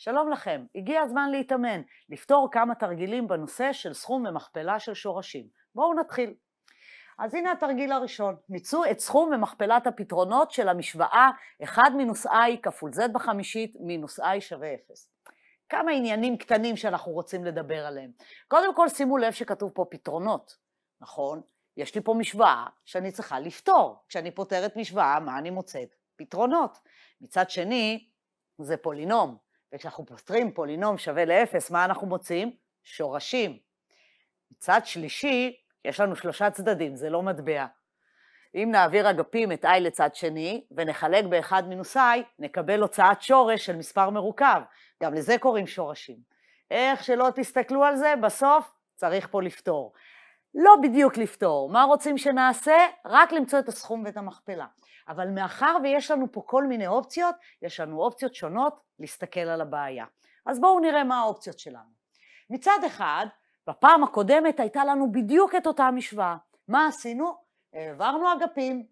שלום לכם, הגיע הזמן להתאמן, לפתור כמה תרגילים בנושא של סכום ומכפלה של שורשים. בואו נתחיל. אז הנה התרגיל הראשון, מיצו את סכום ומכפלת הפתרונות של המשוואה 1 מינוס i כפול z בחמישית מינוס i שווה 0. כמה עניינים קטנים שאנחנו רוצים לדבר עליהם. קודם כל שימו לב שכתוב פה פתרונות, נכון? יש לי פה משוואה שאני צריכה לפתור. כשאני פותרת משוואה, מה אני מוצאת? פתרונות. מצד שני, זה פולינום, וכשאנחנו פותרים פולינום שווה לאפס, מה אנחנו מוצאים? שורשים. מצד שלישי, יש לנו שלושה צדדים, זה לא מטבע. אם נעביר אגפים את i לצד שני, ונחלק ב-1 מינוס i, נקבל הוצאת שורש של מספר מרוכב. גם לזה קוראים שורשים. איך שלא תסתכלו על זה, בסוף צריך פה לפתור. לא בדיוק לפתור. מה רוצים שנעשה? רק למצוא את הסכום ואת המכפלה. אבל מאחר ויש לנו פה כל מיני אופציות, יש לנו אופציות שונות להסתכל על הבעיה. אז בואו נראה מה האופציות שלנו. מצד אחד, בפעם הקודמת הייתה לנו בדיוק את אותה משוואה. מה עשינו? העברנו אגפים,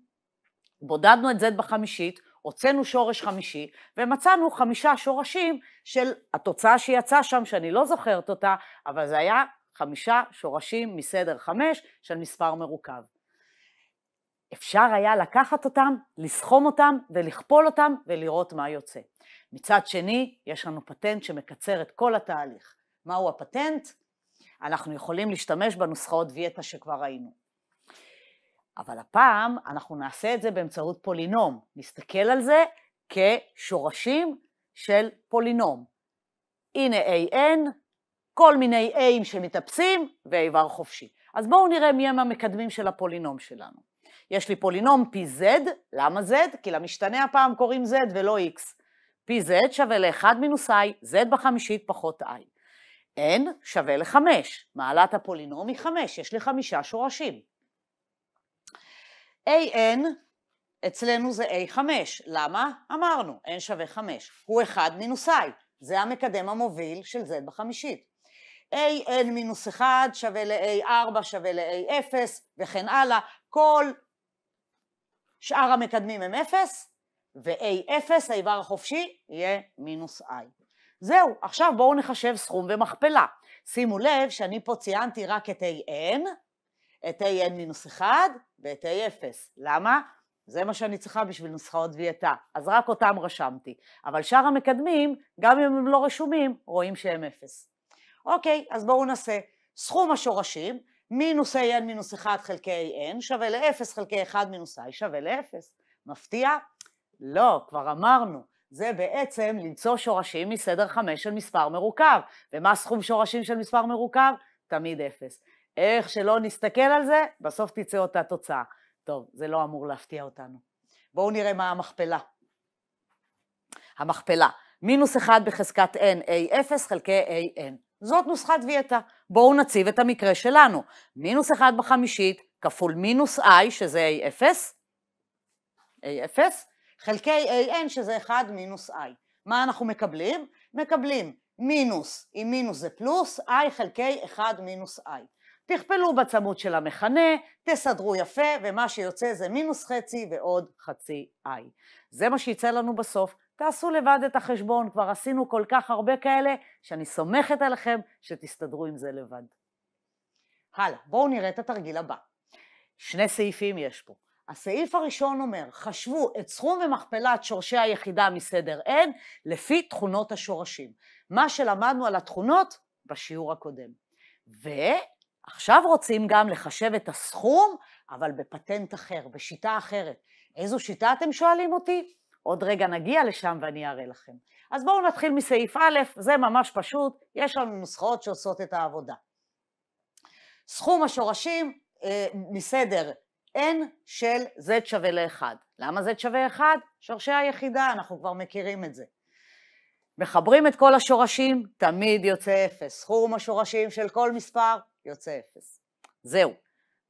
בודדנו את z בחמישית, הוצאנו שורש חמישי, ומצאנו חמישה שורשים של התוצאה שיצאה שם, שאני לא זוכרת אותה, אבל זה היה חמישה שורשים מסדר חמש של מספר מרוכב. אפשר היה לקחת אותם, לסכום אותם ולכפול אותם ולראות מה יוצא. מצד שני, יש לנו פטנט שמקצר את כל התהליך. מהו הפטנט? אנחנו יכולים להשתמש בנוסחאות דיאטה שכבר ראינו. אבל הפעם אנחנו נעשה את זה באמצעות פולינום. נסתכל על זה כשורשים של פולינום. הנה an כל מיני A'ים שמתאפסים ואיבר חופשי. אז בואו נראה מי הם המקדמים של הפולינום שלנו. יש לי פולינום PZ, למה Z? כי למשתנה הפעם קוראים Z ולא X. PZ שווה ל-1 מינוס I, Z בחמישית פחות I. N שווה ל-5, מעלת הפולינום היא 5, יש לי חמישה שורשים. AN אצלנו זה A5, למה? אמרנו, N שווה 5, הוא 1 מינוס I, זה המקדם המוביל של Z בחמישית. an-1 שווה ל-a4 שווה ל-a0 וכן הלאה, כל שאר המקדמים הם 0, ו-a0, האיבר החופשי, יהיה מינוס i. זהו, עכשיו בואו נחשב סכום ומכפלה. שימו לב שאני פה ציינתי רק את an, את an מינוס 1 ואת a0. למה? זה מה שאני צריכה בשביל נוסחאות דיאטה, אז רק אותם רשמתי. אבל שאר המקדמים, גם אם הם לא רשומים, רואים שהם 0. אוקיי, אז בואו נעשה סכום השורשים, מינוס a n מינוס 1 חלקי a n שווה ל-0 חלקי 1 מינוס i שווה ל-0. מפתיע? לא, כבר אמרנו. זה בעצם למצוא שורשים מסדר 5 של מספר מרוכב. ומה סכום שורשים של מספר מרוכב? תמיד 0. איך שלא נסתכל על זה, בסוף תצא אותה תוצאה. טוב, זה לא אמור להפתיע אותנו. בואו נראה מה המכפלה. המכפלה, מינוס 1 בחזקת n a0 חלקי a n. זאת נוסחת ויאטה. בואו נציב את המקרה שלנו. מינוס 1 בחמישית כפול מינוס i, שזה a0, a0, חלקי an, שזה 1 מינוס i. מה אנחנו מקבלים? מקבלים מינוס, אם מינוס זה פלוס, i חלקי 1 מינוס i. תכפלו בצמוד של המכנה, תסדרו יפה, ומה שיוצא זה מינוס חצי ועוד חצי i. זה מה שיצא לנו בסוף. תעשו לבד את החשבון, כבר עשינו כל כך הרבה כאלה, שאני סומכת עליכם שתסתדרו עם זה לבד. הלאה, בואו נראה את התרגיל הבא. שני סעיפים יש פה. הסעיף הראשון אומר, חשבו את סכום ומכפלת שורשי היחידה מסדר n לפי תכונות השורשים. מה שלמדנו על התכונות בשיעור הקודם. ועכשיו רוצים גם לחשב את הסכום, אבל בפטנט אחר, בשיטה אחרת. איזו שיטה אתם שואלים אותי? עוד רגע נגיע לשם ואני אראה לכם. אז בואו נתחיל מסעיף א', זה ממש פשוט, יש לנו נוסחאות שעושות את העבודה. סכום השורשים אה, מסדר n של z שווה ל-1. למה z שווה 1? שורשי היחידה, אנחנו כבר מכירים את זה. מחברים את כל השורשים, תמיד יוצא 0. סכום השורשים של כל מספר יוצא 0. זהו.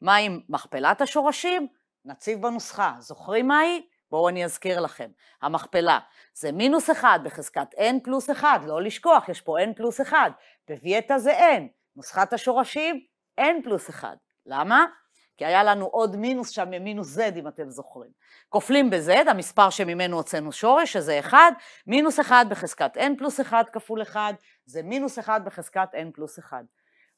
מה עם מכפלת השורשים? נציב בנוסחה. זוכרים מה היא? בואו אני אזכיר לכם, המכפלה זה מינוס 1 בחזקת n פלוס 1, לא לשכוח, יש פה n פלוס 1, בווייטה זה n, נוסחת השורשים n פלוס 1. למה? כי היה לנו עוד מינוס שם ממינוס z, אם אתם זוכרים. כופלים ב-z, המספר שממנו הוצאנו שורש, שזה 1, מינוס 1 בחזקת n פלוס 1 כפול 1, זה מינוס 1 בחזקת n פלוס 1.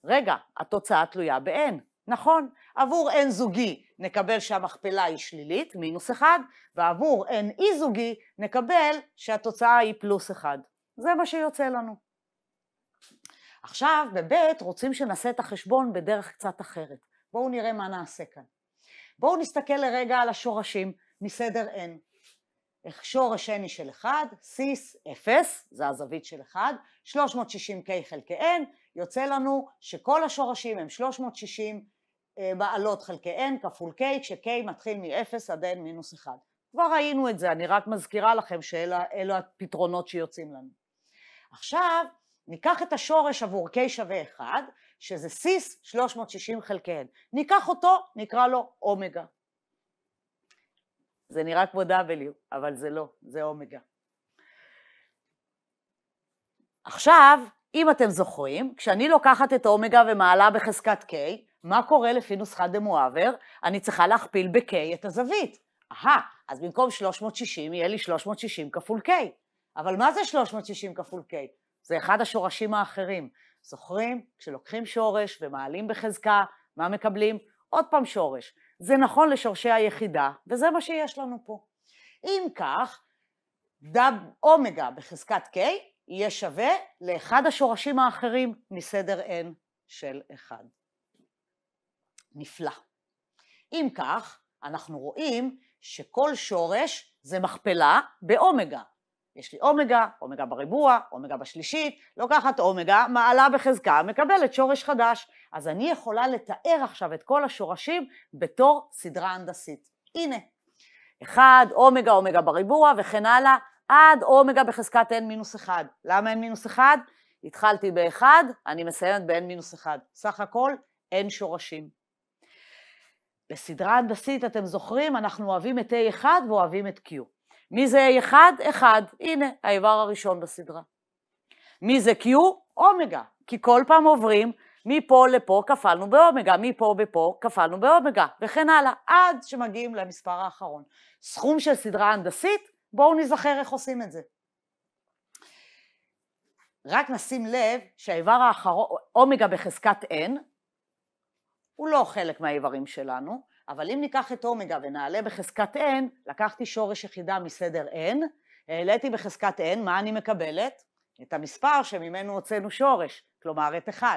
רגע, התוצאה תלויה ב-n, נכון, עבור n זוגי נקבל שהמכפלה היא שלילית, מינוס 1, ועבור n אי e זוגי נקבל שהתוצאה היא פלוס 1. זה מה שיוצא לנו. עכשיו, בב' רוצים שנעשה את החשבון בדרך קצת אחרת. בואו נראה מה נעשה כאן. בואו נסתכל לרגע על השורשים מסדר n. איך שורש n היא של 1, סיס 0, זה הזווית של 1, 360k חלקי n, יוצא לנו שכל השורשים הם 360 אה, בעלות חלקי n כפול k, כש-k מתחיל מ-0 עד n מינוס 1. כבר ראינו את זה, אני רק מזכירה לכם שאלה הפתרונות שיוצאים לנו. עכשיו, ניקח את השורש עבור k שווה 1, שזה סיס 360 חלקי n. ניקח אותו, נקרא לו אומגה. זה נראה כמו W, אבל זה לא, זה אומגה. עכשיו, אם אתם זוכרים, כשאני לוקחת את האומגה ומעלה בחזקת k, מה קורה לפי נוסחת דמואבר? אני צריכה להכפיל ב-K את הזווית. אהה, אז במקום 360 יהיה לי 360 כפול K. אבל מה זה 360 כפול K? זה אחד השורשים האחרים. זוכרים? כשלוקחים שורש ומעלים בחזקה, מה מקבלים? עוד פעם שורש. זה נכון לשורשי היחידה, וזה מה שיש לנו פה. אם כך, דב אומגה בחזקת K יהיה שווה לאחד השורשים האחרים מסדר N של 1. נפלא. אם כך, אנחנו רואים שכל שורש זה מכפלה באומגה. יש לי אומגה, אומגה בריבוע, אומגה בשלישית, לוקחת אומגה, מעלה בחזקה, מקבלת שורש חדש. אז אני יכולה לתאר עכשיו את כל השורשים בתור סדרה הנדסית. הנה, 1, אומגה, אומגה בריבוע וכן הלאה, עד אומגה בחזקת n מינוס 1. למה n מינוס 1? התחלתי ב-1, אני מסיימת ב-n מינוס 1. סך הכל n שורשים. בסדרה הנדסית, אתם זוכרים, אנחנו אוהבים את A1 ואוהבים את Q. מי זה A1? 1. הנה, האיבר הראשון בסדרה. מי זה Q? אומגה. כי כל פעם עוברים מפה לפה כפלנו באומגה, מפה בפה כפלנו באומגה, וכן הלאה, עד שמגיעים למספר האחרון. סכום של סדרה הנדסית, בואו נזכר איך עושים את זה. רק נשים לב שהאיבר האחרון, אומגה בחזקת n, הוא לא חלק מהאיברים שלנו, אבל אם ניקח את אומגה ונעלה בחזקת n, לקחתי שורש יחידה מסדר n, העליתי בחזקת n, מה אני מקבלת? את המספר שממנו הוצאנו שורש, כלומר את 1.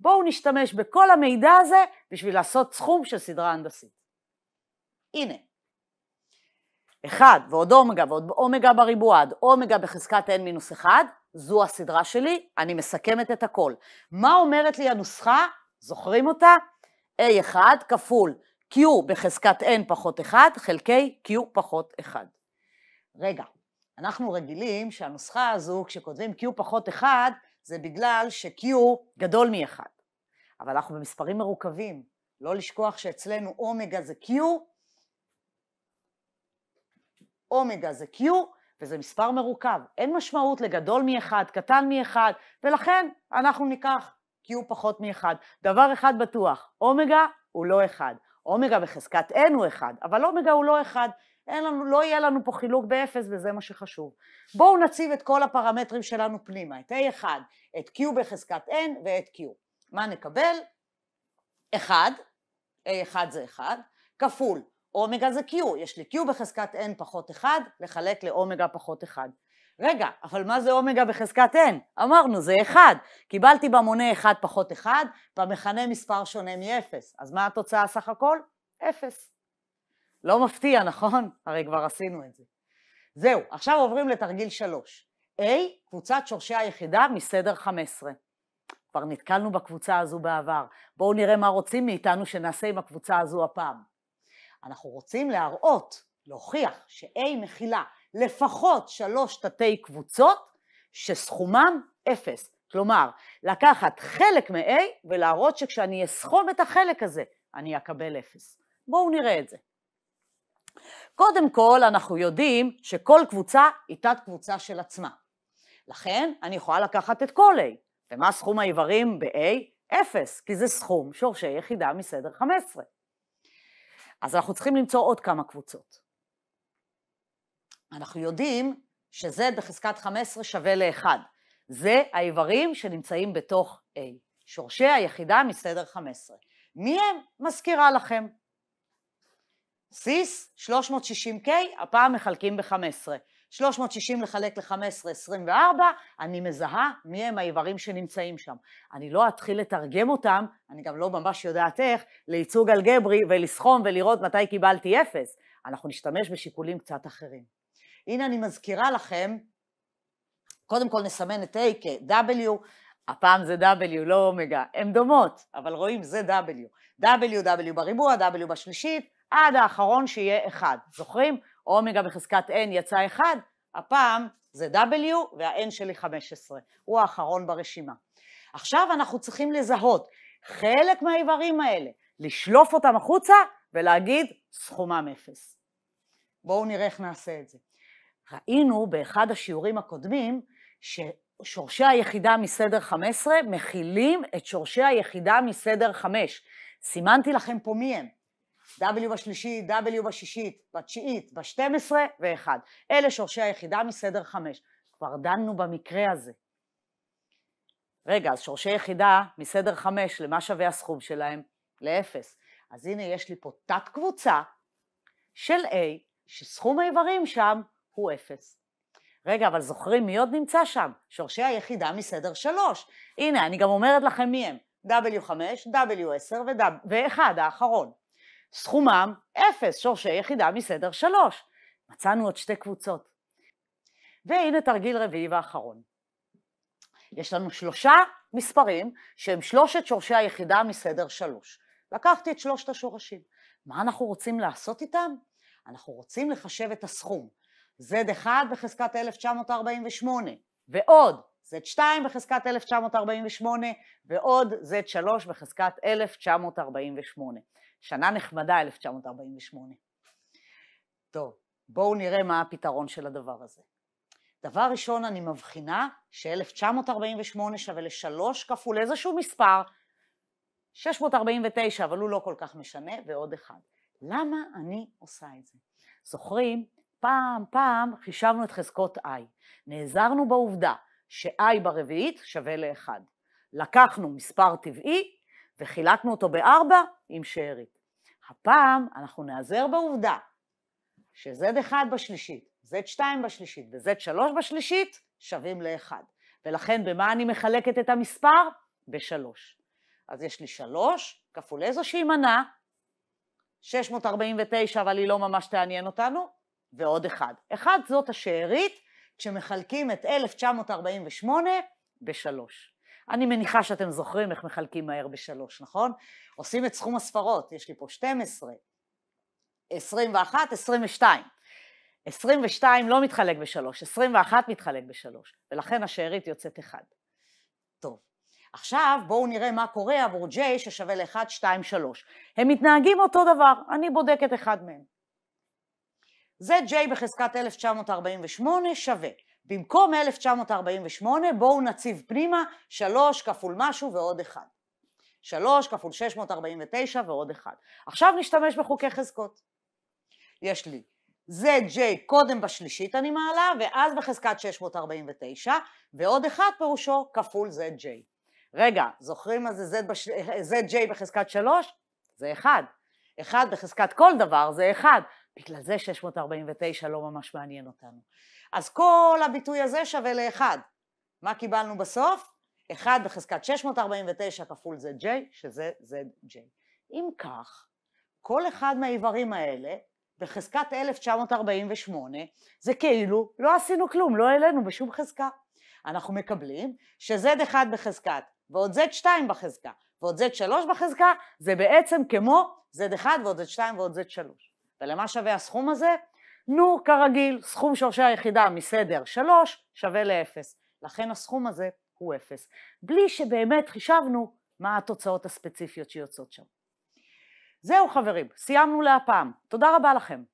בואו נשתמש בכל המידע הזה בשביל לעשות סכום של סדרה הנדסית. הנה, 1 ועוד אומגה ועוד אומגה בריבוע עד אומגה בחזקת n מינוס 1, זו הסדרה שלי, אני מסכמת את הכל. מה אומרת לי הנוסחה? זוכרים אותה? A1 כפול Q בחזקת N פחות 1 חלקי Q פחות 1. רגע, אנחנו רגילים שהנוסחה הזו, כשכותבים Q פחות 1, זה בגלל ש-Q גדול מ-1. אבל אנחנו במספרים מרוכבים. לא לשכוח שאצלנו אומגה זה Q, אומגה זה Q, וזה מספר מרוכב. אין משמעות לגדול מ-1, קטן מ-1, ולכן אנחנו ניקח Q פחות מ-1. דבר אחד בטוח, אומגה הוא לא 1. אומגה בחזקת n הוא 1, אבל אומגה הוא לא 1. אין לנו, לא יהיה לנו פה חילוק באפס וזה מה שחשוב. בואו נציב את כל הפרמטרים שלנו פנימה, את A1, את Q בחזקת n ואת Q. מה נקבל? 1, A1 זה 1, כפול אומגה זה Q, יש לי Q בחזקת n פחות 1, לחלק לאומגה פחות 1. רגע, אבל מה זה אומגה בחזקת n? אמרנו, זה 1. קיבלתי במונה 1 פחות 1, במכנה מספר שונה מ-0. אז מה התוצאה סך הכל? 0. לא מפתיע, נכון? הרי כבר עשינו את זה. זהו, עכשיו עוברים לתרגיל 3. A, קבוצת שורשי היחידה מסדר 15. כבר נתקלנו בקבוצה הזו בעבר. בואו נראה מה רוצים מאיתנו שנעשה עם הקבוצה הזו הפעם. אנחנו רוצים להראות, להוכיח ש-A מכילה לפחות שלוש תתי קבוצות שסכומם אפס. כלומר, לקחת חלק מ-A ולהראות שכשאני אסכום את החלק הזה, אני אקבל אפס. בואו נראה את זה. קודם כל, אנחנו יודעים שכל קבוצה היא תת-קבוצה של עצמה. לכן, אני יכולה לקחת את כל A. ומה סכום האיברים ב-A? אפס, כי זה סכום שורשי יחידה מסדר 15. אז אנחנו צריכים למצוא עוד כמה קבוצות. אנחנו יודעים ש-Z בחזקת 15 שווה ל-1. זה האיברים שנמצאים בתוך A. שורשי היחידה מסדר 15. מי הם? מזכירה לכם. סיס 360K, הפעם מחלקים ב-15. 360 לחלק ל-15, 24, אני מזהה מי הם האיברים שנמצאים שם. אני לא אתחיל לתרגם אותם, אני גם לא ממש יודעת איך, לייצוג אלגברי ולסכום ולראות מתי קיבלתי 0. אנחנו נשתמש בשיקולים קצת אחרים. הנה אני מזכירה לכם, קודם כל נסמן את A כ-W, הפעם זה W, לא אומגה, הן דומות, אבל רואים, זה W. W, W בריבוע, W בשלישית, עד האחרון שיהיה 1. זוכרים? אומגה בחזקת N יצא 1, הפעם זה W וה-N שלי 15, הוא האחרון ברשימה. עכשיו אנחנו צריכים לזהות חלק מהאיברים האלה, לשלוף אותם החוצה ולהגיד סכומם 0. בואו נראה איך נעשה את זה. ראינו באחד השיעורים הקודמים ששורשי היחידה מסדר 15 מכילים את שורשי היחידה מסדר 5. סימנתי לכם פה מי הם. W בשלישית, W בשישית, בתשיעית, ב-12 ו-1. אלה שורשי היחידה מסדר 5. כבר דנו במקרה הזה. רגע, אז שורשי יחידה מסדר 5, למה שווה הסכום שלהם? לאפס. אז הנה יש לי פה תת קבוצה של A, שסכום האיברים שם הוא אפס. רגע, אבל זוכרים מי עוד נמצא שם? שורשי היחידה מסדר שלוש. הנה, אני גם אומרת לכם מי הם. W5, W10 ו-1 האחרון. סכומם אפס, שורשי יחידה מסדר שלוש. מצאנו עוד שתי קבוצות. והנה תרגיל רביעי ואחרון. יש לנו שלושה מספרים שהם שלושת שורשי היחידה מסדר שלוש. לקחתי את שלושת השורשים. מה אנחנו רוצים לעשות איתם? אנחנו רוצים לחשב את הסכום. Z1 בחזקת 1948, ועוד Z2 בחזקת 1948, ועוד Z3 בחזקת 1948. שנה נחמדה 1948. טוב, בואו נראה מה הפתרון של הדבר הזה. דבר ראשון, אני מבחינה ש-1948 שווה ל-3 כפול איזשהו מספר, 649, אבל הוא לא כל כך משנה, ועוד אחד. למה אני עושה את זה? זוכרים פעם פעם חישבנו את חזקות i. נעזרנו בעובדה ש-i ברביעית שווה ל-1. לקחנו מספר טבעי וחילקנו אותו ב-4 עם שארית. הפעם אנחנו נעזר בעובדה ש-z1 בשלישית, z2 בשלישית ו-z3 בשלישית שווים ל-1. ולכן במה אני מחלקת את המספר? ב-3. אז יש לי 3 כפול איזושהי מנה, 649, אבל היא לא ממש תעניין אותנו, ועוד אחד. אחד זאת השארית, כשמחלקים את 1948 בשלוש. אני מניחה שאתם זוכרים איך מחלקים מהר בשלוש, נכון? עושים את סכום הספרות, יש לי פה 12, 21, 22. 22 לא מתחלק בשלוש, 21 מתחלק בשלוש, ולכן השארית יוצאת אחד. טוב, עכשיו בואו נראה מה קורה עבור J ששווה ל-1, 2, 3. הם מתנהגים אותו דבר, אני בודקת אחד מהם. זה J בחזקת 1948 שווה. במקום 1948 בואו נציב פנימה 3 כפול משהו ועוד 1. 3 כפול 649 ועוד 1. עכשיו נשתמש בחוקי חזקות. יש לי זה J קודם בשלישית אני מעלה, ואז בחזקת 649, ועוד 1 פירושו כפול ZJ. רגע, זוכרים מה זה Z בש... אה, ZJ בחזקת 3? זה 1. 1 בחזקת כל דבר זה 1, בגלל זה 649 לא ממש מעניין אותנו. אז כל הביטוי הזה שווה לאחד. מה קיבלנו בסוף? 1 בחזקת 649 כפול ZJ, שזה ZJ. אם כך, כל אחד מהאיברים האלה בחזקת 1948, זה כאילו לא עשינו כלום, לא העלינו בשום חזקה. אנחנו מקבלים ש-Z1 בחזקת ועוד Z2 בחזקה ועוד Z3 בחזקה, זה בעצם כמו Z1 ועוד Z2 ועוד Z3. ולמה שווה הסכום הזה? נו, כרגיל, סכום שורשי היחידה מסדר 3 שווה ל-0. לכן הסכום הזה הוא 0. בלי שבאמת חישבנו מה התוצאות הספציפיות שיוצאות שם. זהו חברים, סיימנו להפעם. תודה רבה לכם.